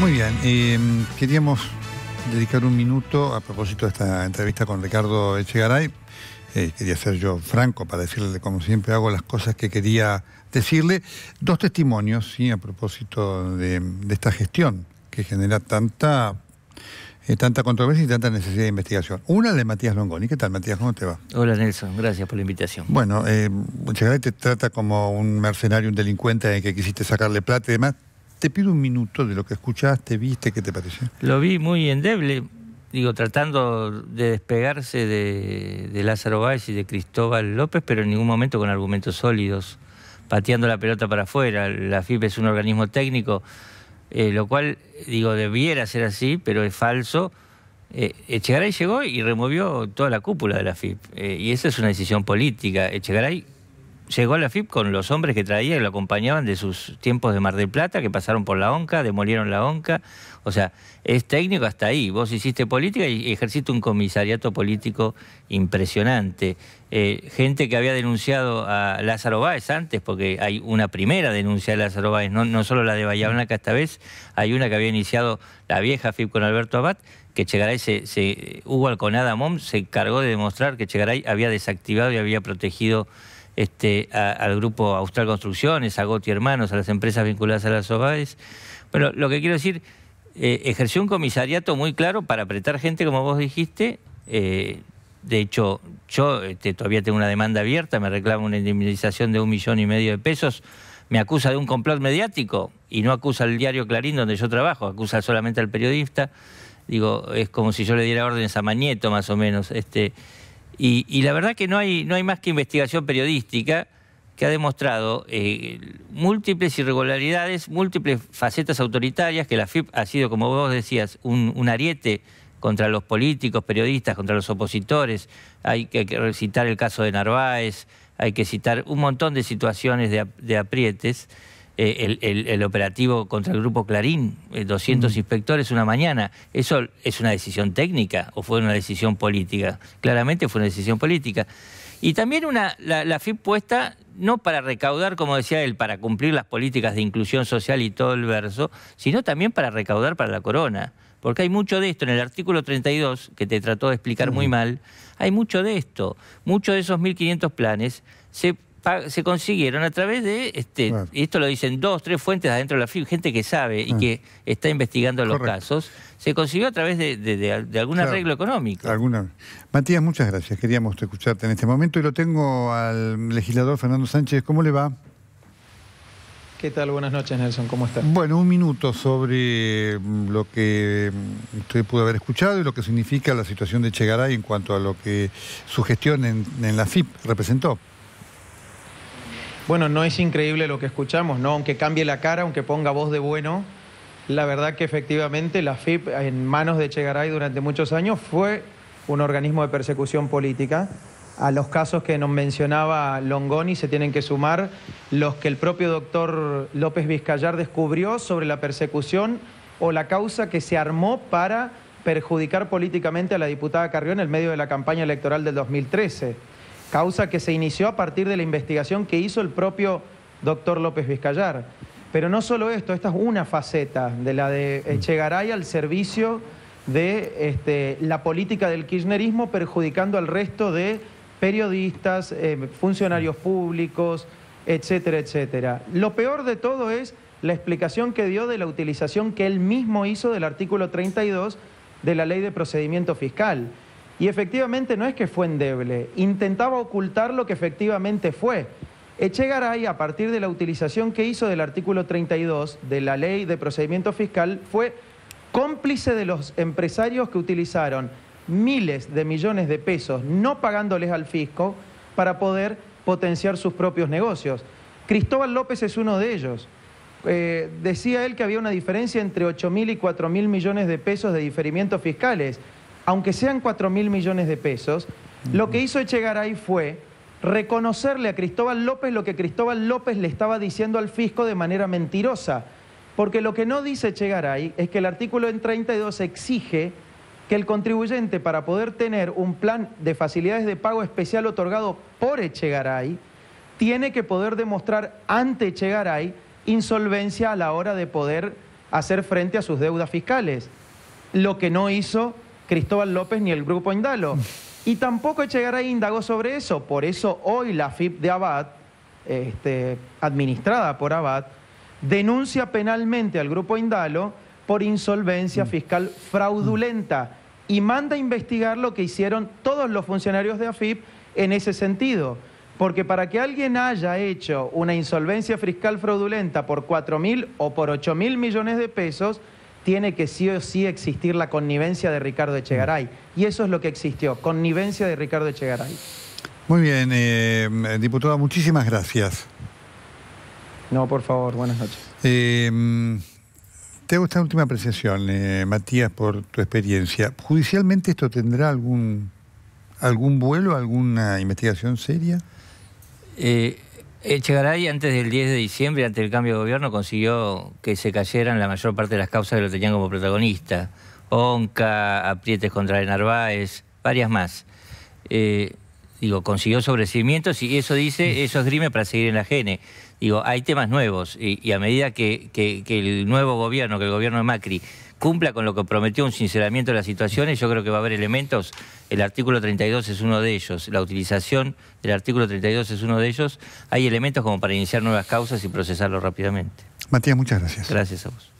Muy bien, mm, queríamos dedicar un minuto a propósito de esta entrevista con Ricardo Echegaray. Eh, quería ser yo franco para decirle, como siempre hago, las cosas que quería decirle. Dos testimonios, ¿sí? a propósito de, esta gestión que genera tanta eh, tanta controversia y tanta necesidad de investigación. Una de Matías Longoni. ¿Qué tal, Matías? ¿Cómo te va? Hola, Nelson. Gracias por la invitación. Bueno, eh, te trata como un mercenario, un delincuente en eh, el que quisiste sacarle plata y demás. Te pido un minuto de lo que escuchaste, viste, ¿qué te pareció? Lo vi muy endeble, digo, tratando de despegarse de, Lázaro Valls y de Cristóbal López, pero en ningún momento con argumentos sólidos, pateando la pelota para afuera. La FIP es un organismo técnico, eh, lo cual, digo, debiera ser así, pero es falso. Eh, Echegaray llegó y removió toda la cúpula de la FIP, eh, y esa es una decisión política. Echegaray llegó a la FIP con los hombres que traía y lo acompañaban de sus tiempos de Mar del Plata, que pasaron por la ONCA, demolieron la ONCA. O sea, es técnico hasta ahí. Vos hiciste política y ejerciste un comisariato político impresionante. Eh, gente que había denunciado a Lázaro Báez antes, porque hay una primera denuncia de Lázaro Báez, no, solo la de Bahía esta vez, hay una que había iniciado la vieja FIP con Alberto Abad, que Chegaray se, se Hugo Alconada Mom se encargó de demostrar que Chegaray había desactivado y había protegido este, al grupo Austral Construcciones, a Gotti Hermanos, a las empresas vinculadas a las OBAES. Bueno, lo que quiero decir, eh, ejerció un comisariato muy claro para apretar gente, como vos dijiste. Eh, de hecho, yo este, todavía tengo una demanda abierta, me reclamo una indemnización de un millón y medio de pesos. Me acusa de un complot mediático y no acusa al diario Clarín donde yo trabajo, acusa solamente al periodista. Digo, es como si yo le diera órdenes a Mañeto, más o menos. Este, y, la verdad que no hay, no hay más que investigación periodística que ha demostrado eh, múltiples irregularidades, múltiples facetas autoritarias, que la FIP ha sido, como vos decías, un, ariete contra los políticos, periodistas, contra los opositores. Hay que, citar el caso de Narváez, hay que citar un montón de situaciones de aprietes. Eh, el, operativo contra el grupo Clarín, 200 eh, mm. inspectores una mañana. ¿Eso es una decisión técnica o fue una decisión política? Claramente fue una decisión política. Y también una, la, FIP puesta no para recaudar, como decía él, para cumplir las políticas de inclusión social y todo el verso, sino también para recaudar para la corona. Porque hay mucho de esto en el artículo 32, que te trató de explicar muy mal, hay mucho de esto. Muchos de esos 1.500 planes se se consiguieron a través de, este, esto lo dicen dos, tres fuentes adentro de la FIP gente que sabe y ah. que está investigando los casos, se consiguió a través de, algún arreglo económico. Alguna. Matías, muchas gracias. Queríamos escucharte en este momento y lo tengo al legislador Fernando Sánchez. ¿Cómo le va? ¿Qué tal? Buenas noches, Nelson. ¿Cómo estás? Bueno, un minuto sobre mm, lo que mm, usted pudo haber escuchado y lo que significa la situación de Chegaray en cuanto a lo que su gestión en, en la FIP representó. Bueno, no es increíble lo que escuchamos, ¿no? Aunque cambie la cara, aunque ponga voz de bueno, la verdad que efectivamente la FIP en manos de Chegaray durante muchos años fue un organismo de persecución política. A los casos que nos mencionaba Longoni se tienen que sumar los que el propio doctor López Vizcayar descubrió sobre la persecución o la causa que se armó para perjudicar políticamente a la diputada Carrió en el medio de la campaña electoral del 2013 causa que se inició a partir de la investigación que hizo el propio doctor López Vizcayar. Pero no solo esto, esta es una faceta de la de mm. Echegaray al servicio de este, la política del kirchnerismo perjudicando al resto de periodistas, eh, funcionarios mm. públicos, etcétera, etcétera. Lo peor de todo es la explicación que dio de la utilización que él mismo hizo del artículo 32 de la Ley de Procedimiento Fiscal. Y efectivamente no es que fue endeble, intentaba ocultar lo que efectivamente fue. Echegaray, a partir de la utilización que hizo del artículo 32 de la Ley de Procedimiento Fiscal, fue cómplice de los empresarios que utilizaron miles de millones de pesos no pagándoles al fisco para poder potenciar sus propios negocios. Cristóbal López es uno de ellos. Eh, decía él que había una diferencia entre 8.000 y 4.000 millones de pesos de diferimientos fiscales aunque sean 4 mil millones de pesos, lo que hizo Echegaray fue reconocerle a Cristóbal López lo que Cristóbal López le estaba diciendo al fisco de manera mentirosa. Porque lo que no dice Echegaray es que el artículo en 32 exige que el contribuyente para poder tener un plan de facilidades de pago especial otorgado por Echegaray, tiene que poder demostrar ante Echegaray insolvencia a la hora de poder hacer frente a sus deudas fiscales. Lo que no hizo Cristóbal López ni el Grupo Indalo. Y tampoco a indagó sobre eso. Por eso hoy la FIP de Abad, este, administrada por Abad, denuncia penalmente al Grupo Indalo por insolvencia mm. fiscal fraudulenta y manda a investigar lo que hicieron todos los funcionarios de AFIP en ese sentido. Porque para que alguien haya hecho una insolvencia fiscal fraudulenta por 4.000 o por mil millones de pesos, tiene que sí o sí existir la connivencia de Ricardo Echegaray. Y eso es lo que existió, connivencia de Ricardo Echegaray. Muy bien, eh, diputado, muchísimas gracias. No, por favor, buenas noches. Eh, tengo te hago esta última apreciación, eh, Matías, por tu experiencia. ¿Judicialmente esto tendrá algún, algún vuelo, alguna investigación seria? Echegaray, antes del 10 de diciembre, ante el cambio de gobierno, consiguió que se cayeran la mayor parte de las causas que lo tenían como protagonista. Onca, aprietes contra el Narváez, varias más. Eh, digo, consiguió sobrecimientos y eso dice, eso es grime para seguir en la gene. Digo, hay temas nuevos y, a medida que el nuevo gobierno, que el gobierno de Macri, cumpla con lo que prometió un sinceramiento de las situaciones, yo creo que va a haber elementos, el artículo 32 es uno de ellos, la utilización del artículo 32 es uno de ellos, hay elementos como para iniciar nuevas causas y procesarlo rápidamente. Matías, muchas gracias. Gracias a vos.